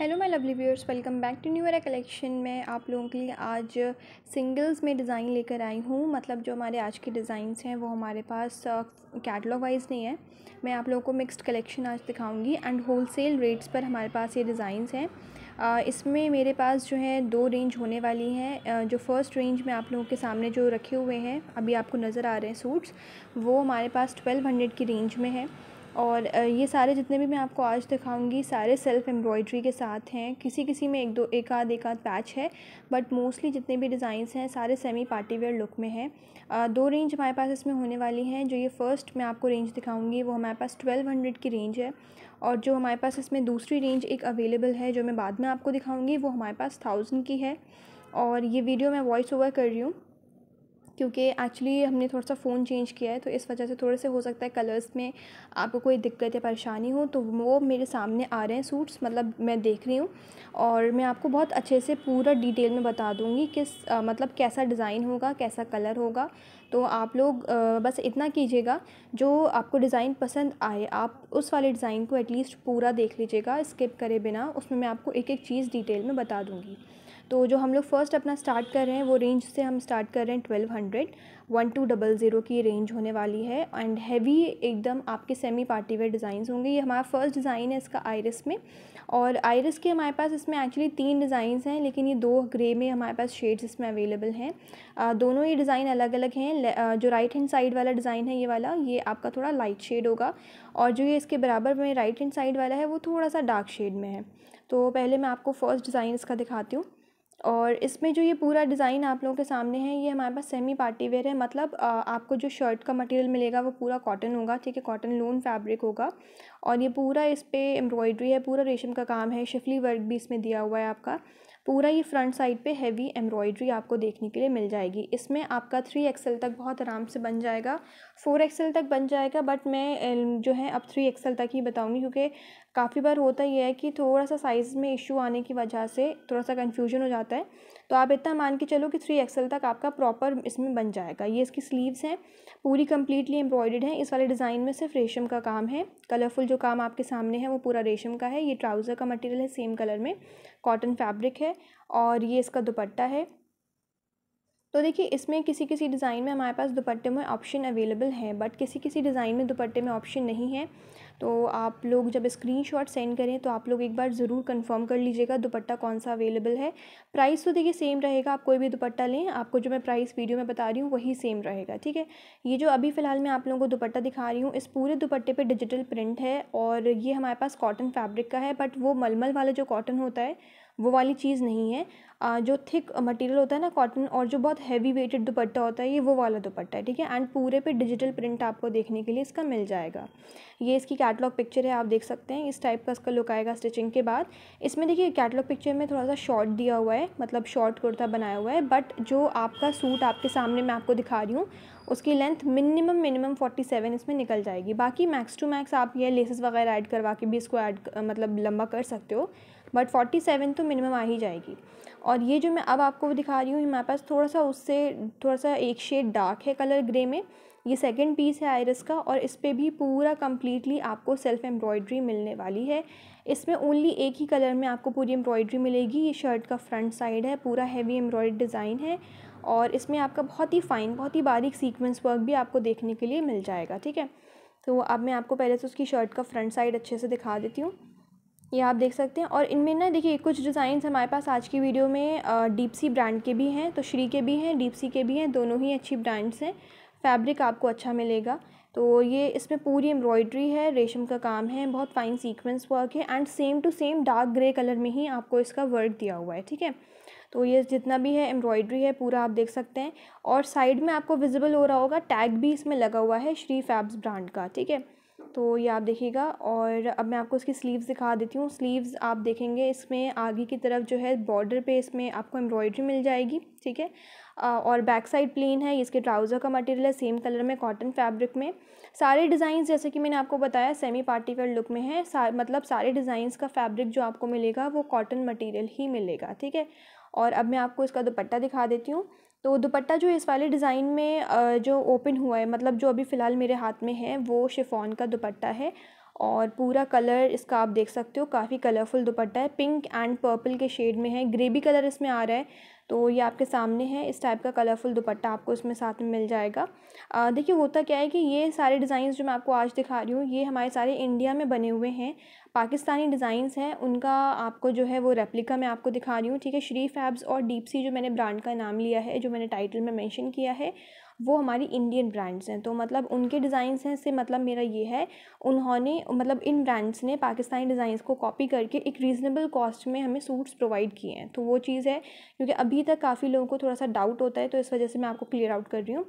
hello my lovely viewers welcome back to new collection में आप लोगों के लिए आज सिंगल्स में डिज़ाइन लेकर आई हूँ मतलब जो हमारे आज के डिज़ाइंस हैं वो हमारे पास कैटलॉग वाइज नहीं है मैं आप लोगों को मिक्स्ड कलेक्शन आज दिखाऊंगी एंड होलसेल रेट्स पर हमारे पास ये डिज़ाइंस हैं इसमें मेरे पास जो है दो रेंज होने वाली हैं जो फर्स्ट रेंज में आप लोगों के सामने जो रखे हुए हैं अभी आपको नज़र आ रहे हैं सूट्स वो हमारे पास ट्वेल्व हंड्रेड की रेंज में है और ये सारे जितने भी मैं आपको आज दिखाऊंगी सारे सेल्फ़ एम्ब्रॉयड्री के साथ हैं किसी किसी में एक दो एक आध एक आध पैच है बट मोस्टली जितने भी डिज़ाइंस हैं सारे सेमी पार्टी वेयर लुक में हैं दो रेंज हमारे पास इसमें होने वाली हैं जो ये फ़र्स्ट मैं आपको रेंज दिखाऊंगी वो हमारे पास ट्वेल्व हंड्रेड की रेंज है और जो हमारे पास इसमें दूसरी रेंज एक अवेलेबल है जो मैं बाद में आपको दिखाऊँगी वो हमारे पास थाउजेंड की है और ये वीडियो मैं वॉइस ओवर कर रही हूँ क्योंकि एक्चुअली हमने थोड़ा सा फ़ोन चेंज किया है तो इस वजह से थोड़े से हो सकता है कलर्स में आपको कोई दिक्कत या परेशानी हो तो वो मेरे सामने आ रहे हैं सूट्स मतलब मैं देख रही हूँ और मैं आपको बहुत अच्छे से पूरा डिटेल में बता दूँगी किस आ, मतलब कैसा डिज़ाइन होगा कैसा कलर होगा तो आप लोग आ, बस इतना कीजिएगा जो आपको डिज़ाइन पसंद आए आप उस वाले डिज़ाइन को एटलीस्ट पूरा देख लीजिएगा स्किप करे बिना उसमें मैं आपको एक एक चीज़ डिटेल में बता दूँगी तो जो हम लोग फ़र्स्ट अपना स्टार्ट कर रहे हैं वो रेंज से हम स्टार्ट कर रहे हैं twelve hundred one two double zero की रेंज होने वाली है एंड हैवी एकदम आपके सेमी पार्टी वेयर डिज़ाइंस होंगे ये हमारा फर्स्ट डिज़ाइन है इसका आयरस में और आयरस के हमारे पास इसमें एक्चुअली तीन डिज़ाइंस हैं लेकिन ये दो ग्रे में हमारे पास शेड्स इसमें अवेलेबल हैं दोनों ये डिज़ाइन अलग अलग हैं जो राइट हैंड साइड वाला डिज़ाइन है ये वाला ये आपका थोड़ा लाइट शेड होगा और जो ये इसके बराबर में राइट हैंड साइड वाला है वो थोड़ा सा डार्क शेड में है तो पहले मैं आपको फर्स्ट डिज़ाइन इसका दिखाती हूँ और इसमें जो ये पूरा डिज़ाइन आप लोगों के सामने है ये हमारे पास सेमी पार्टी वेयर है मतलब आपको जो शर्ट का मटेरियल मिलेगा वो पूरा कॉटन होगा ठीक है कॉटन लून फैब्रिक होगा और ये पूरा इस पर एम्ब्रॉयड्री है पूरा रेशम का काम है शिफली वर्क भी इसमें दिया हुआ है आपका पूरा ये फ्रंट साइड पे हैवी एम्ब्रॉयड्री आपको देखने के लिए मिल जाएगी इसमें आपका थ्री एक्सल तक बहुत आराम से बन जाएगा फोर एक्सल तक बन जाएगा बट मैं जो है अब थ्री एक्सल तक ही बताऊँगी क्योंकि काफ़ी बार होता यह है कि थोड़ा सा साइज़ में इशू आने की वजह से थोड़ा सा कन्फ्यूजन हो जाता है तो आप इतना मान के चलो कि थ्री एक्सल तक आपका प्रॉपर इसमें बन जाएगा ये इसकी स्लीव्स हैं पूरी कम्प्लीटली एम्ब्रॉयडेड है इस वाले डिज़ाइन में सिर्फ रेशम का काम है कलरफुल जो काम आपके सामने है वो पूरा रेशम का है ये ट्राउज़र का मटेरियल है सेम कलर में कॉटन फैब्रिक है और ये इसका दुपट्टा है तो देखिए इसमें किसी किसी डिज़ाइन में हमारे पास दुपट्टे में ऑप्शन अवेलेबल है बट किसी किसी डिज़ाइन में दुपट्टे में ऑप्शन नहीं है तो आप लोग जब स्क्रीनशॉट सेंड करें तो आप लोग एक बार ज़रूर कंफर्म कर लीजिएगा दुपट्टा कौन सा अवेलेबल है प्राइस तो देखिए सेम रहेगा आप कोई भी दुपट्टा लें आपको जो मैं प्राइस वीडियो में बता रही हूँ वही सेम रहेगा ठीक है ये जो अभी फ़िलहाल मैं आप लोगों को दुपट्टा दिखा रही हूँ इस पूरे दुपट्टे पर डिजिटल प्रिंट है और ये हमारे पास कॉटन फैब्रिक का है बट वो मलमल वाला जो कॉटन होता है वो वाली चीज़ नहीं है जो थिक मटेरियल होता है ना कॉटन और जो बहुत हैवी वेटेड दुपट्टा होता है ये वो वाला दुपट्टा है ठीक है एंड पूरे पे डिजिटल प्रिंट आपको देखने के लिए इसका मिल जाएगा ये इसकी कैटलॉग पिक्चर है आप देख सकते हैं इस टाइप का इसका लुक आएगा स्टिचिंग के बाद इसमें देखिए कैटलॉग पिक्चर में थोड़ा सा शॉर्ट दिया हुआ है मतलब शॉर्ट कुर्ता बनाया हुआ है बट जो आपका सूट आपके सामने मैं आपको दिखा रही हूँ उसकी length minimum minimum forty seven इसमें निकल जाएगी बाकी मैक्स टू मैक्स आप ये लेसेस वगैरह ऐड करवा के भी इसको ऐड मतलब लंबा कर सकते हो बट फोर्टी सेवन तो मिनिमम आ ही जाएगी और ये जो मैं अब आपको दिखा रही हूँ हमारे पास थोड़ा सा उससे थोड़ा सा एक शेड डार्क है कलर ग्रे में ये सेकेंड पीस है आयरस का और इस पर भी पूरा कम्प्लीटली आपको सेल्फ एम्ब्रॉयड्री मिलने वाली है इसमें ओनली एक ही कलर में आपको पूरी एम्ब्रॉयड्री मिलेगी ये शर्ट का फ्रंट साइड है पूरा हैवी एम्ब्रॉयड डिज़ाइन है और इसमें आपका बहुत ही फ़ाइन बहुत ही बारीक सीक्वेंस वर्क भी आपको देखने के लिए मिल जाएगा ठीक है तो अब मैं आपको पहले से उसकी शर्ट का फ्रंट साइड अच्छे से दिखा देती हूँ ये आप देख सकते हैं और इनमें ना देखिए कुछ डिज़ाइंस हमारे पास आज की वीडियो में सी ब्रांड के भी हैं तो श्री के भी हैं डीपसी के भी हैं दोनों ही अच्छी ब्रांड्स हैं फैब्रिक आपको अच्छा मिलेगा तो ये इसमें पूरी एम्ब्रॉयड्री है रेशम का काम है बहुत फाइन सीक्वेंस वर्क है and same to same dark grey colour में ही आपको इसका वर्क दिया हुआ है ठीक है तो ये जितना भी है एम्ब्रॉयड्री है पूरा आप देख सकते हैं और साइड में आपको विजिबल हो रहा होगा टैग भी इसमें लगा हुआ है श्री फैब्स ब्रांड का ठीक है तो ये आप देखिएगा और अब मैं आपको इसकी स्लीव्स दिखा देती हूँ स्लीव्स आप देखेंगे इसमें आगे की तरफ जो है बॉर्डर पे इसमें आपको एम्ब्रॉयडरी मिल जाएगी ठीक है और बैक साइड प्लेन है इसके ट्राउज़र का मटेरियल है सेम कलर में कॉटन फैब्रिक में सारे डिज़ाइन जैसे कि मैंने आपको बताया सेमी पार्टी वेयर लुक में है सा, मतलब सारे डिज़ाइंस का फैब्रिक जो आपको मिलेगा वो कॉटन मटेरियल ही मिलेगा ठीक है और अब मैं आपको इसका दुपट्टा दिखा देती हूँ तो दुपट्टा जो इस वाले डिज़ाइन में जो ओपन हुआ है मतलब जो अभी फ़िलहाल मेरे हाथ में है वो शिफॉन का दुपट्टा है और पूरा कलर इसका आप देख सकते हो काफ़ी कलरफुल दुपट्टा है पिंक एंड पर्पल के शेड में है ग्रेवी कलर इसमें आ रहा है तो ये आपके सामने है इस टाइप का कलरफुल दुपट्टा आपको इसमें साथ में मिल जाएगा देखिए होता क्या है कि ये सारे डिज़ाइंस जो मैं आपको आज दिखा रही हूँ ये हमारे सारे इंडिया में बने हुए हैं पाकिस्तानी डिज़ाइंस हैं उनका आपको जो है वो रेप्लिका मैं आपको दिखा रही हूँ ठीक है श्री फैब्स और डीपसी जो मैंने ब्रांड का नाम लिया है जो मैंने टाइटल में मैंशन किया है वो हमारी इंडियन ब्रांड्स हैं तो मतलब उनके डिज़ाइंस हैं से मतलब मेरा ये है उन्होंने मतलब इन ब्रांड्स ने पाकिस्तानी डिज़ाइंस को कॉपी करके एक रीज़नेबल कॉस्ट में हमें सूट्स प्रोवाइड किए हैं तो वो चीज़ है क्योंकि अभी तक काफ़ी लोगों को थोड़ा सा डाउट होता है तो इस वजह से मैं आपको क्लियर आउट कर रही हूँ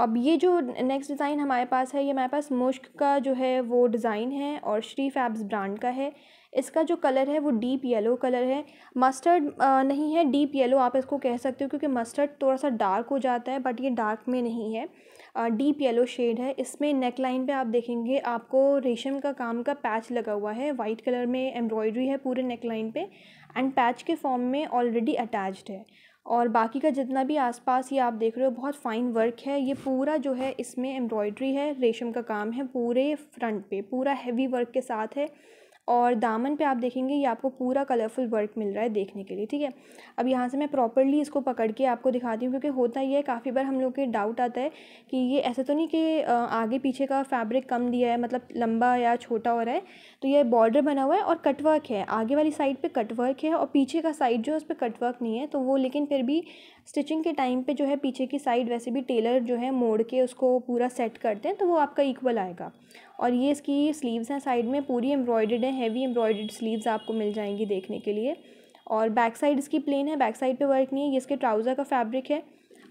अब ये जो नेक्स्ट डिज़ाइन हमारे पास है ये हमारे पास मुश्क का जो है वो डिज़ाइन है और श्री फैब्स ब्रांड का है इसका जो कलर है वो डीप येलो कलर है मस्टर्ड नहीं है डीप येलो आप इसको कह सकते हो क्योंकि मस्टर्ड थोड़ा सा डार्क हो जाता है बट ये डार्क में नहीं है डीप येलो शेड है इसमें नेक लाइन पे आप देखेंगे आपको रेशम का काम का पैच लगा हुआ है वाइट कलर में एम्ब्रॉयडरी है पूरे नेक लाइन पर एंड पैच के फॉर्म में ऑलरेडी अटैच्ड है और बाकी का जितना भी आसपास ये आप देख रहे हो बहुत फाइन वर्क है ये पूरा जो है इसमें एम्ब्रॉयड्री है रेशम का काम है पूरे फ्रंट पे पूरा हैवी वर्क के साथ है और दामन पे आप देखेंगे ये आपको पूरा कलरफुल वर्क मिल रहा है देखने के लिए ठीक है अब यहाँ से मैं प्रॉपरली इसको पकड़ के आपको दिखाती हूँ क्योंकि होता ही है काफ़ी बार हम लोग के डाउट आता है कि ये ऐसा तो नहीं कि आगे पीछे का फैब्रिक कम दिया है मतलब लंबा या छोटा हो रहा है तो ये बॉर्डर बना हुआ है और कटवर्क है आगे वाली साइड पर कटवर्क है और पीछे का साइड जो है उस पर कटवर्क नहीं है तो वो लेकिन फिर भी स्टिचिंग के टाइम पे जो है पीछे की साइड वैसे भी टेलर जो है मोड़ के उसको पूरा सेट करते हैं तो वो आपका इक्वल आएगा और ये इसकी स्लीव्स हैं साइड में पूरी एम्ब्रॉयडेड है हैवी एम्ब्रॉयडेड स्लीव्स आपको मिल जाएंगी देखने के लिए और बैक साइड इसकी प्लेन है बैक साइड पे वर्क नहीं है ये इसके ट्राउज़र का फैब्रिक है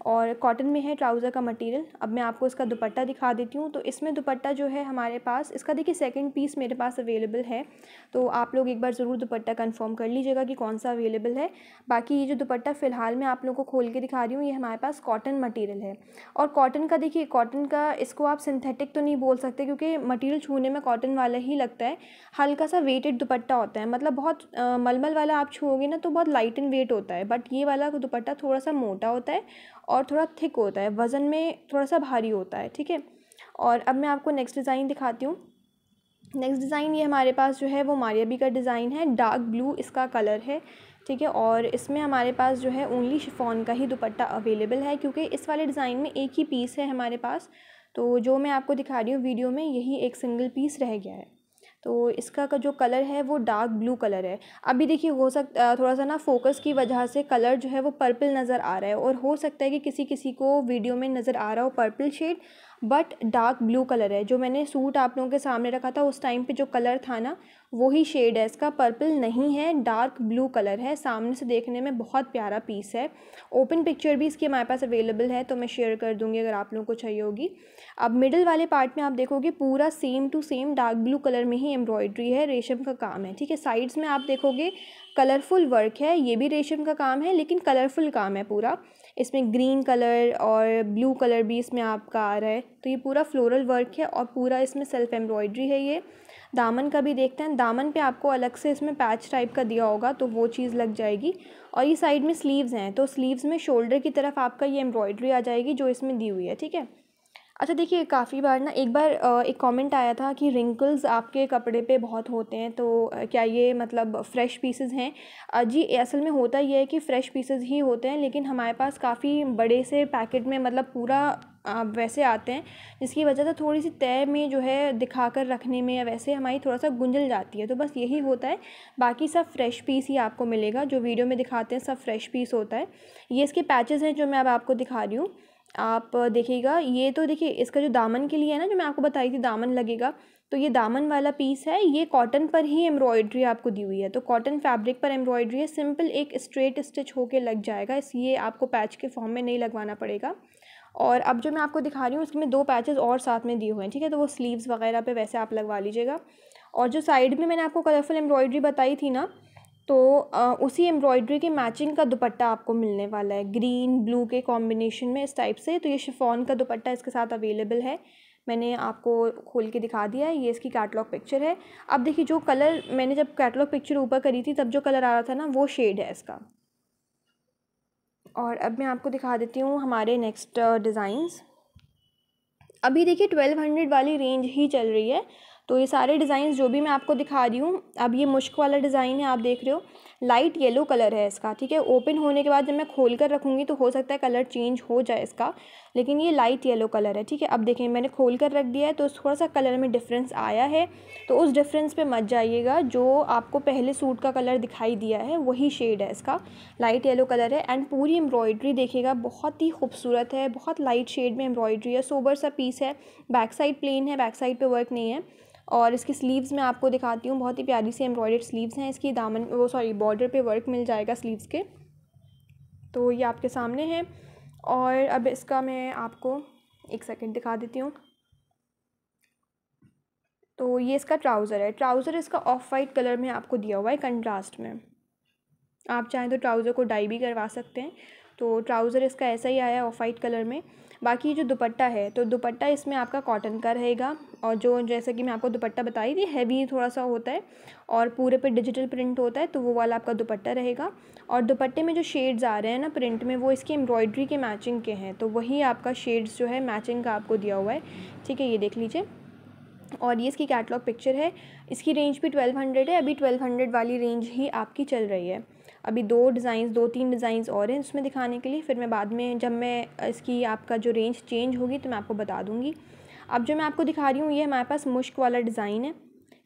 और कॉटन में है ट्राउज़र का मटेरियल अब मैं आपको इसका दुपट्टा दिखा देती हूँ तो इसमें दुपट्टा जो है हमारे पास इसका देखिए सेकंड पीस मेरे पास अवेलेबल है तो आप लोग एक बार ज़रूर दुपट्टा कंफर्म कर लीजिएगा कि कौन सा अवेलेबल है बाकी ये जो दुपट्टा फ़िलहाल मैं आप लोग को खोल के दिखा रही हूँ ये हमारे पास कॉटन मटीरियल है और कॉटन का देखिए कॉटन का इसको आप सिंथेटिक तो नहीं बोल सकते क्योंकि मटीरियल छूने में कॉटन वाला ही लगता है हल्का सा वेटेड दुपट्टा होता है मतलब बहुत मलमल वाला आप छूओगे ना तो बहुत लाइट एंड वेट होता है बट ये वाला दुपट्टा थोड़ा सा मोटा होता है और थोड़ा थिक होता है वज़न में थोड़ा सा भारी होता है ठीक है और अब मैं आपको नेक्स्ट डिज़ाइन दिखाती हूँ नेक्स्ट डिज़ाइन ये हमारे पास जो है वो मारियाबी का डिज़ाइन है डार्क ब्लू इसका कलर है ठीक है और इसमें हमारे पास जो है ओनली शिफॉन का ही दुपट्टा अवेलेबल है क्योंकि इस वाले डिज़ाइन में एक ही पीस है हमारे पास तो जो मैं आपको दिखा रही हूँ वीडियो में यही एक सिंगल पीस रह गया है तो इसका का जो कलर है वो डार्क ब्लू कलर है अभी देखिए हो सक थोड़ा सा ना फोकस की वजह से कलर जो है वो पर्पल नज़र आ रहा है और हो सकता है कि किसी किसी को वीडियो में नज़र आ रहा हो purple shade but dark blue colour है जो मैंने सूट आप लोगों के सामने रखा था उस टाइम पे जो कलर था ना वही शेड है इसका पर्पल नहीं है डार्क ब्लू कलर है सामने से देखने में बहुत प्यारा पीस है ओपन पिक्चर भी इसकी हमारे पास अवेलेबल है तो मैं शेयर कर दूँगी अगर आप लोगों को चाहिए होगी अब मिडल वाले पार्ट में आप देखोगे पूरा same to same dark blue colour में ही एम्ब्रॉयड्री है रेशम का काम है ठीक है साइड्स में आप देखोगे कलरफुल वर्क है ये भी रेशम का काम है लेकिन कलरफुल काम है पूरा इसमें ग्रीन कलर और ब्लू कलर भी इसमें आपका आ रहा है तो ये पूरा फ्लोरल वर्क है और पूरा इसमें सेल्फ एम्ब्रॉयड्री है ये दामन का भी देखते हैं दामन पे आपको अलग से इसमें पैच टाइप का दिया होगा तो वो चीज़ लग जाएगी और ये साइड में स्लीव्स हैं तो स्लीव्स में शोल्डर की तरफ आपका ये एम्ब्रॉयड्री आ जाएगी जो इसमें दी हुई है ठीक है अच्छा देखिए काफ़ी बार ना एक बार एक कमेंट आया था कि रिंकल्स आपके कपड़े पे बहुत होते हैं तो क्या ये मतलब फ़्रेश पीसेस हैं जी असल में होता ये है कि फ़्रेश पीसेस ही होते हैं लेकिन हमारे पास काफ़ी बड़े से पैकेट में मतलब पूरा वैसे आते हैं जिसकी वजह से थोड़ी सी तय में जो है दिखा कर रखने में या वैसे हमारी थोड़ा सा गुंजल जाती है तो बस यही होता है बाकी सब फ्रेश पीस ही आपको मिलेगा जो वीडियो में दिखाते हैं सब फ्रेश पीस होता है ये इसके पैचेस हैं जो मैं अब आपको दिखा रही हूँ आप देखिएगा ये तो देखिए इसका जो दामन के लिए है ना जो मैं आपको बताई थी दामन लगेगा तो ये दामन वाला पीस है ये कॉटन पर ही एम्ब्रॉयड्री आपको दी हुई है तो कॉटन फैब्रिक पर एम्ब्रॉयड्री है सिंपल एक स्ट्रेट स्टिच होके लग जाएगा इस ये आपको पैच के फॉर्म में नहीं लगवाना पड़ेगा और अब जो मैं आपको दिखा रही हूँ उसमें दो पैचेस और साथ में दिए हुए हैं ठीक है तो वो स्लीव्स वगैरह पे वैसे आप लगवा लीजिएगा और जो साइड में मैंने आपको कलरफुल एम्ब्रॉयड्री बताई थी ना तो उसी एम्ब्रॉयडरी के मैचिंग का दुपट्टा आपको मिलने वाला है ग्रीन ब्लू के कॉम्बिनेशन में इस टाइप से तो ये शिफॉन का दुपट्टा इसके साथ अवेलेबल है मैंने आपको खोल के दिखा दिया है ये इसकी कैटलॉग पिक्चर है अब देखिए जो कलर मैंने जब कैटलॉग पिक्चर ऊपर करी थी तब जो कलर आ रहा था ना वो शेड है इसका और अब मैं आपको दिखा देती हूँ हमारे नेक्स्ट डिज़ाइंस अभी देखिए ट्वेल्व हंड्रेड वाली रेंज ही चल रही है तो ये सारे डिज़ाइन जो भी मैं आपको दिखा रही हूँ अब ये मुश्क वाला डिज़ाइन है आप देख रहे हो लाइट येलो कलर है इसका ठीक है ओपन होने के बाद जब मैं खोल कर रखूँगी तो हो सकता है कलर चेंज हो जाए इसका लेकिन ये लाइट येलो कलर है ठीक है अब देखें मैंने खोल कर रख दिया है तो थोड़ा सा कलर में डिफरेंस आया है तो उस डिफरेंस पे मत जाइएगा जो आपको पहले सूट का कलर दिखाई दिया है वही शेड है इसका लाइट येलो कलर है एंड पूरी एम्ब्रॉयड्री देखिएगा बहुत ही खूबसूरत है बहुत लाइट शेड में एम्ब्रॉयड्री है सोबर सा पीस है बैक साइड प्लेन है बैक साइड पर वर्क नहीं है और इसके स्लीव्स मैं आपको दिखाती हूँ बहुत ही प्यारी सी एम्ब्रॉयडर्ड स्लीव्स हैं इसकी दामन वो सॉरी बॉर्डर पे वर्क मिल जाएगा स्लीव्स के तो ये आपके सामने है और अब इसका मैं आपको एक सेकेंड दिखा देती हूँ तो ये इसका ट्राउज़र है ट्राउज़र इसका ऑफ वाइट कलर में आपको दिया हुआ है कंट्रास्ट में आप चाहें तो ट्राउज़र को डाई भी करवा सकते हैं तो ट्राउज़र इसका ऐसा ही आया ऑफ वाइट कलर में बाकी जो दुपट्टा है तो दुपट्टा इसमें आपका कॉटन का रहेगा और जो जैसा कि मैं आपको दुपट्टा बताई थी हैवी थोड़ा सा होता है और पूरे पे डिजिटल प्रिंट होता है तो वो वाला आपका दुपट्टा रहेगा और दुपट्टे में जो शेड्स आ रहे हैं ना प्रिंट में वो इसकी एम्ब्रॉयड्री के मैचिंग के हैं तो वही आपका शेड्स जो है मैचिंग का आपको दिया हुआ है ठीक है ये देख लीजिए और ये इसकी कैटलॉग पिक्चर है इसकी रेंज भी ट्वेल्व हंड्रेड है अभी ट्वेल्व हंड्रेड वाली रेंज ही आपकी चल रही है अभी दो डिज़ाइंस दो तीन डिज़ाइंस और हैं उसमें दिखाने के लिए फिर मैं बाद में जब मैं इसकी आपका जो रेंज चेंज होगी तो मैं आपको बता दूँगी अब जो मैं आपको दिखा रही हूँ ये हमारे पास मुश्क वाला डिज़ाइन है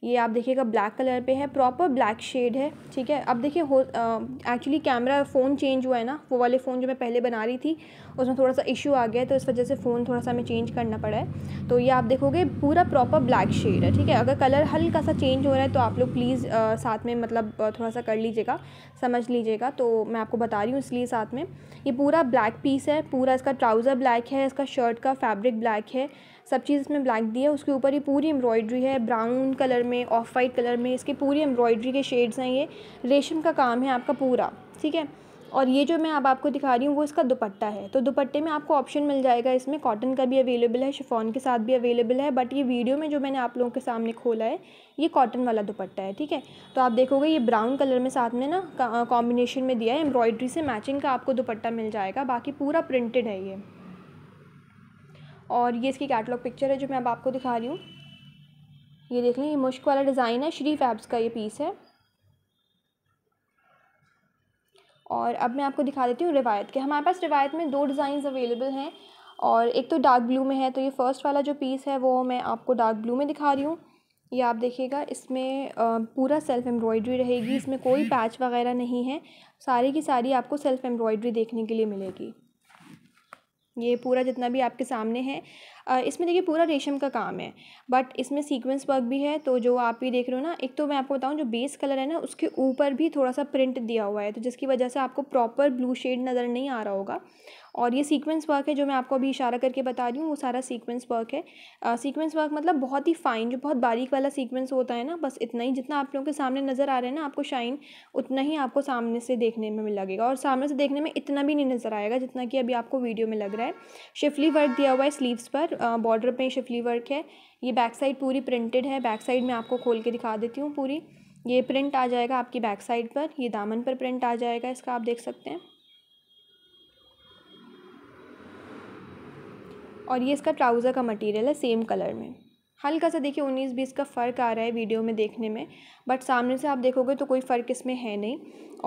ये आप देखिएगा ब्लैक कलर पे है प्रॉपर ब्लैक शेड है ठीक है अब देखिए हो एक्चुअली कैमरा फ़ोन चेंज हुआ है ना वो वाले फ़ोन जो मैं पहले बना रही थी उसमें थोड़ा सा इशू आ गया है तो इस वजह से फ़ोन थोड़ा सा हमें चेंज करना पड़ा है तो ये आप देखोगे पूरा प्रॉपर ब्लैक शेड है ठीक है अगर कलर हल्का सा चेंज हो रहा है तो आप लोग प्लीज़ साथ में मतलब थोड़ा सा कर लीजिएगा समझ लीजिएगा तो मैं आपको बता रही हूँ इसलिए साथ में ये पूरा ब्लैक पीस है पूरा इसका ट्राउज़र ब्लैक है इसका शर्ट का फैब्रिक ब्लैक है सब चीज़ इसमें ब्लैक दी है उसके ऊपर ये पूरी एम्ब्रॉयड्री है ब्राउन कलर में ऑफ वाइट कलर में इसके पूरी एम्ब्रॉयड्री के शेड्स हैं ये रेशम का काम है आपका पूरा ठीक है और ये जो मैं अब आपको दिखा रही हूँ वो इसका दुपट्टा है तो दुपट्टे में आपको ऑप्शन मिल जाएगा इसमें कॉटन का भी अवेलेबल है शिफॉन के साथ भी अवेलेबल है बट ये वीडियो में जो मैंने आप लोगों के सामने खोला है ये कॉटन वाला दुपट्टा है ठीक है तो आप देखोगे ये ब्राउन कलर में साथ में ना कॉम्बिनेशन में दिया है एम्ब्रॉयड्री से मैचिंग का आपको दुपट्टा मिल जाएगा बाकी पूरा प्रिंटेड है ये और ये इसकी कैटलॉग पिक्चर है जो मैं अब आपको दिखा रही हूँ ये देख लें ये मुश्क वाला डिज़ाइन है श्री फैब्स का ये पीस है और अब मैं आपको दिखा देती हूँ रिवायत के हमारे पास रिवायत में दो डिज़ाइन अवेलेबल हैं और एक तो डार्क ब्लू में है तो ये फ़र्स्ट वाला जो पीस है वो मैं आपको डार्क ब्लू में दिखा रही हूँ ये आप देखिएगा इसमें पूरा सेल्फ एम्ब्रॉयड्री रहेगी इसमें कोई पैच वगैरह नहीं है सारी की सारी आपको सेल्फ एम्ब्रॉयड्री देखने के लिए मिलेगी ये पूरा जितना भी आपके सामने है इसमें देखिए पूरा रेशम का काम है बट इसमें सीक्वेंस वर्क भी है तो जो आप ये देख रहे हो ना एक तो मैं आपको बताऊँ जो बेस कलर है ना उसके ऊपर भी थोड़ा सा प्रिंट दिया हुआ है तो जिसकी वजह से आपको प्रॉपर ब्लू शेड नज़र नहीं आ रहा होगा और ये सीक्वेंस वर्क है जो मैं आपको अभी इशारा करके बता रही हूँ वो सारा सीक्वेंस वर्क है सीक्वेंस वर्क मतलब बहुत ही फाइन जो बहुत बारीक वाला सीक्वेंस होता है ना बस इतना ही जितना आप लोगों के सामने नज़र आ रहा है ना आपको शाइन उतना ही आपको सामने से देखने में लगेगा और सामने से देखने में इतना भी नहीं नज़र आएगा जितना कि अभी आपको वीडियो में लग रहा है शिफली वर्क दिया हुआ है स्लीव्स पर बॉर्डर पे शिफली वर्क है ये बैक साइड पूरी प्रिंटेड है बैक साइड में आपको खोल के दिखा देती हूँ पूरी ये प्रिंट आ जाएगा आपकी बैक साइड पर ये दामन पर प्रिंट आ जाएगा इसका आप देख सकते हैं और ये इसका ट्राउज़र का मटेरियल है सेम कलर में हल्का सा देखिए उन्नीस बीस का फ़र्क आ रहा है वीडियो में देखने में बट सामने से आप देखोगे तो कोई फ़र्क इसमें है नहीं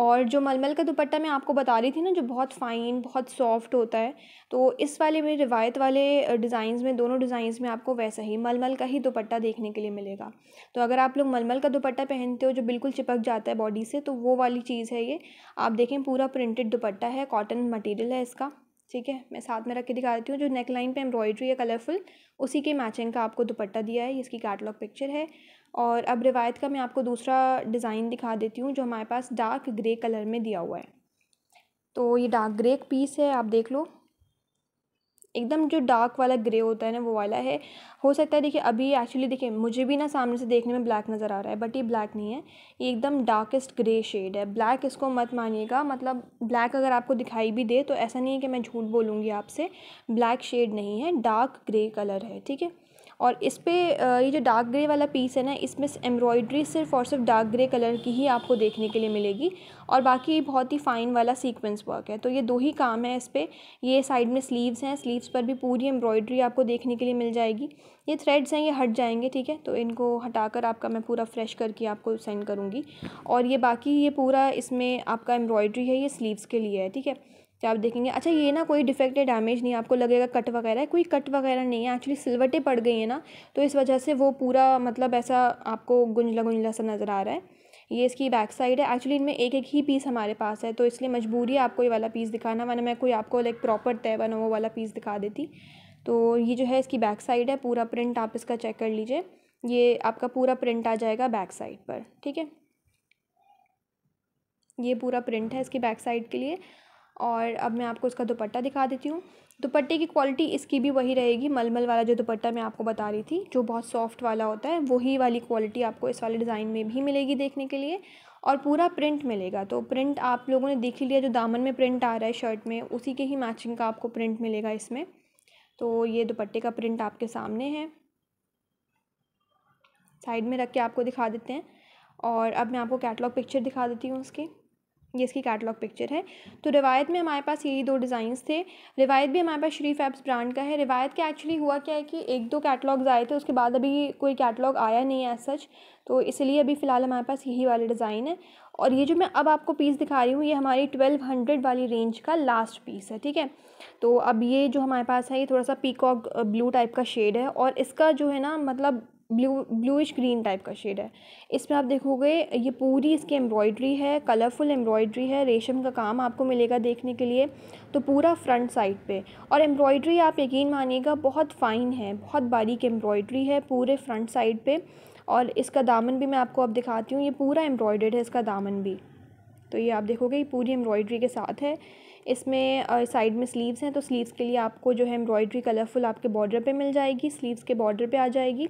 और जो मलमल का दुपट्टा मैं आपको बता रही थी ना जो बहुत फ़ाइन बहुत सॉफ्ट होता है तो इस वाले में रिवायत वाले डिज़ाइंस में दोनों डिज़ाइंस में आपको वैसा ही मलमल का ही दुपट्टा देखने के लिए मिलेगा तो अगर आप लोग मलमल का दुपट्टा पहनते हो जो बिल्कुल चिपक जाता है बॉडी से तो वो वाली चीज़ है ये आप देखें पूरा प्रिंटेड दुपट्टा है कॉटन मटीरियल है इसका ठीक है मैं साथ में रख के दिखा देती हूँ जो नेक लाइन पे एम्ब्रॉयड्री है कलरफुल उसी के मैचिंग का आपको दुपट्टा दिया है इसकी कैटलॉग पिक्चर है और अब रिवायत का मैं आपको दूसरा डिज़ाइन दिखा देती हूँ जो हमारे पास डार्क ग्रे कलर में दिया हुआ है तो ये डार्क ग्रे पीस है आप देख लो एकदम जो डार्क वाला ग्रे होता है ना वो वाला है हो सकता है देखिए अभी एक्चुअली देखिए मुझे भी ना सामने से देखने में ब्लैक नज़र आ रहा है बट ये ब्लैक नहीं है ये एकदम डार्केस्ट ग्रे शेड है ब्लैक इसको मत मानिएगा मतलब ब्लैक अगर आपको दिखाई भी दे तो ऐसा नहीं है कि मैं झूठ बोलूँगी आपसे ब्लैक शेड नहीं है डार्क ग्रे कलर है ठीक है और इस पर ये जो डार्क ग्रे वाला पीस है ना इसमें एम्ब्रॉयड्री सिर्फ और सिर्फ डार्क ग्रे कलर की ही आपको देखने के लिए मिलेगी और बाकी बहुत ही फ़ाइन वाला सीक्वेंस वर्क है तो ये दो ही काम है इस पर ये साइड में स्लीव्स हैं स्लीव्स पर भी पूरी एम्ब्रॉयड्री आपको देखने के लिए मिल जाएगी ये थ्रेड्स हैं ये हट जाएंगे ठीक है तो इनको हटाकर आपका मैं पूरा फ्रेश करके आपको सेंड करूँगी और ये बाकी ये पूरा इसमें आपका एम्ब्रॉयड्री है ये स्लीव्स के लिए है ठीक है तो आप देखेंगे अच्छा ये ना कोई डिफेक्ट या डैमेज नहीं आपको लगेगा कट वगैरह कोई कट वगैरह नहीं है एक्चुअली सिलवटें पड़ गई हैं ना तो इस वजह से वो पूरा मतलब ऐसा आपको गुंजला गुंजला सा नज़र आ रहा है ये इसकी बैक साइड है एक्चुअली इनमें एक एक ही पीस हमारे पास है तो इसलिए मजबूरी है आपको ये वाला पीस दिखाना वरना मैं कोई आपको लाइक प्रॉपर तय बना वो वाला पीस दिखा देती तो ये जो है इसकी बैक साइड है पूरा प्रिंट आप इसका चेक कर लीजिए ये आपका पूरा प्रिंट आ जाएगा बैक साइड पर ठीक है ये पूरा प्रिंट है इसकी बैक साइड के लिए और अब मैं आपको इसका दुपट्टा दिखा देती हूँ दुपट्टे की क्वालिटी इसकी भी वही रहेगी मलमल वाला जो दुपट्टा मैं आपको बता रही थी जो बहुत सॉफ्ट वाला होता है वही वाली क्वालिटी आपको इस वाले डिज़ाइन में भी मिलेगी देखने के लिए और पूरा प्रिंट मिलेगा तो प्रिंट आप लोगों ने देख ही लिया जो दामन में प्रिंट आ रहा है शर्ट में उसी के ही मैचिंग का आपको प्रिंट मिलेगा इसमें तो ये दुपट्टे का प्रिंट आपके सामने है साइड में रख के आपको दिखा देते हैं और अब मैं आपको कैटलॉग पिक्चर दिखा देती हूँ उसकी ये इसकी कैटलॉग पिक्चर है तो रिवायत में हमारे पास यही दो डिज़ाइंस थे रिवायत भी हमारे पास श्री फैब्स ब्रांड का है रिवायत का एक्चुअली हुआ क्या है कि एक दो कैटलॉग्स आए थे उसके बाद अभी कोई कैटलॉग आया नहीं है सच तो इसलिए अभी फ़िलहाल हमारे पास यही वाले डिज़ाइन है और ये जो मैं अब आपको पीस दिखा रही हूँ ये हमारी ट्वेल्व हंड्रेड वाली रेंज का लास्ट पीस है ठीक है तो अब ये जो हमारे पास है ये थोड़ा सा पीकॉक ब्लू टाइप का शेड है और इसका जो है ना मतलब ब्लू ब्लूइश ग्रीन टाइप का शेड है इसमें आप देखोगे ये पूरी इसकी एम्ब्रॉयड्री है कलरफुल एम्ब्रॉयड्री है रेशम का काम आपको मिलेगा देखने के लिए तो पूरा फ्रंट साइड पे और एम्ब्रॉयड्री आप यकीन मानिएगा बहुत फ़ाइन है बहुत बारीक एम्ब्रॉयड्री है पूरे फ्रंट साइड पे और इसका दामन भी मैं आपको अब दिखाती हूँ ये पूरा एम्ब्रॉयड है इसका दामन भी तो ये आप देखोगे ये पूरी एम्ब्रॉयड्री के साथ है इसमें साइड में स्लीव्स हैं तो स्लीव्स के लिए आपको जो है एम्ब्रॉयड्री कलरफुल आपके बॉर्डर पे मिल जाएगी स्लीव्स के बॉर्डर पे आ जाएगी